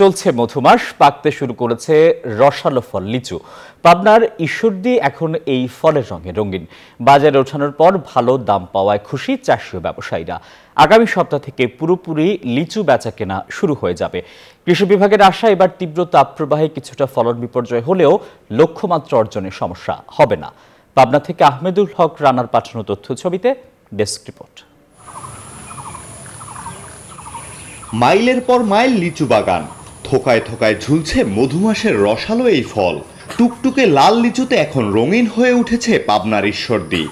চলছে মধুমাস পাকতে শুরু করেছে রসালো ফল লিচু পাবনার ঈশ্বরদী এখন এই ফলের রঙে রঙিন বাজারে ওঠানোর পর ভালো দাম পাওয়ায় খুশি ও ব্যবসায়ীরা আগামী সপ্তাহ থেকে পুরোপুরি লিচু বেচা কেনা শুরু হয়ে যাবে কৃষি বিভাগের আশা এবার তীব্র তাপপ্রবাহে কিছুটা ফলন বিপর্যয় হলেও লক্ষ্যমাত্রা অর্জনে সমস্যা হবে না পাবনা থেকে আহমেদুল হক রানার পাঠানো তথ্য ছবিতে ডেস্ক রিপোর্ট মাইলের পর মাইল লিচু বাগান থোকায় থোকায় ঝুলছে মধুমাসের রসালো এই ফল টুকটুকে লাল লিচুতে এখন রঙিন হয়ে উঠেছে পাবনার ঈশ্বরদী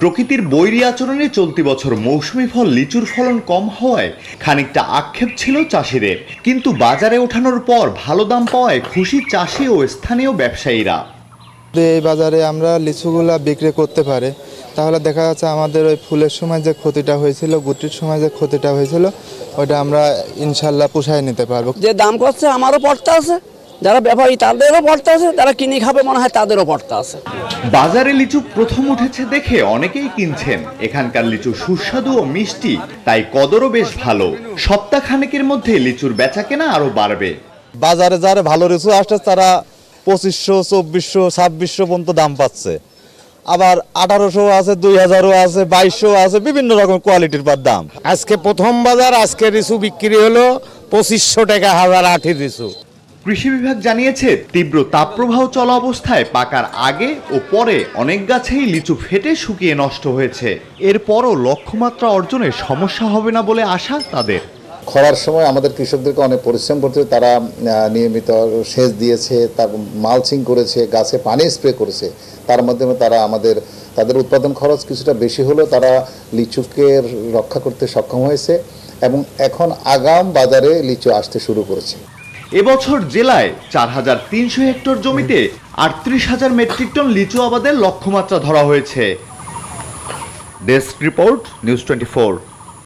প্রকৃতির বৈরী আচরণে চলতি বছর মৌসুমি ফল লিচুর ফলন কম হওয়ায় খানিকটা আক্ষেপ ছিল চাষিদের কিন্তু বাজারে ওঠানোর পর ভালো দাম পাওয়ায় খুশি চাষি ও স্থানীয় ব্যবসায়ীরা এই বাজারে আমরা লিচুগুলা বিক্রি করতে পারে তাহলে দেখা যাচ্ছে আমাদের ওই ফুলের সময় যে ক্ষতিটা হয়েছিল গুটির সময় যে ক্ষতিটা হয়েছিল ওইটা আমরা ইনশাল্লাহ পোষায় নিতে পারবো যে দাম করছে আমারও পড়তে আছে যারা ব্যবহারী তাদেরও পড়তে আছে যারা কিনে খাবে মনে হয় তাদেরও পড়তে আছে বাজারে লিচু প্রথম উঠেছে দেখে অনেকেই কিনছেন এখানকার লিচু সুস্বাদু ও মিষ্টি তাই কদরও বেশ ভালো সপ্তাহখানেকের মধ্যে লিচুর বেচা কেনা আরো বাড়বে বাজারে যারা ভালো লিচু আসছে তারা পঁচিশশো চব্বিশশো ছাব্বিশশো পর্যন্ত দাম পাচ্ছে আবার আঠারোশো আছে দুই হাজারও আছে বাইশশো আছে বিভিন্ন রকম কোয়ালিটির পর দাম আজকে প্রথম বাজার আজকে রিসু বিক্রি হলো পঁচিশশো টাকা হাজার আঠি রিসু কৃষি বিভাগ জানিয়েছে তীব্র তাপপ্রবাহ চলা অবস্থায় পাকার আগে ও পরে অনেক গাছেই লিচু ফেটে শুকিয়ে নষ্ট হয়েছে এরপরও লক্ষ্যমাত্রা অর্জনে সমস্যা হবে না বলে আশা তাদের খরার সময় আমাদের কৃষকদেরকে অনেক পরিশ্রম করতে হবে তারা নিয়মিত সেচ দিয়েছে তার মালচিং করেছে গাছে পানি স্প্রে করেছে তার মাধ্যমে তারা আমাদের তাদের উৎপাদন খরচ কিছুটা বেশি হলেও তারা লিচুকে রক্ষা করতে সক্ষম হয়েছে এবং এখন আগাম বাজারে লিচু আসতে শুরু করেছে এবছর জেলায় চার হাজার তিনশো হেক্টর জমিতে আটত্রিশ হাজার মেট্রিক টন লিচু আবাদের লক্ষ্যমাত্রা ধরা হয়েছে ডেস্ক রিপোর্ট নিউজ টোয়েন্টি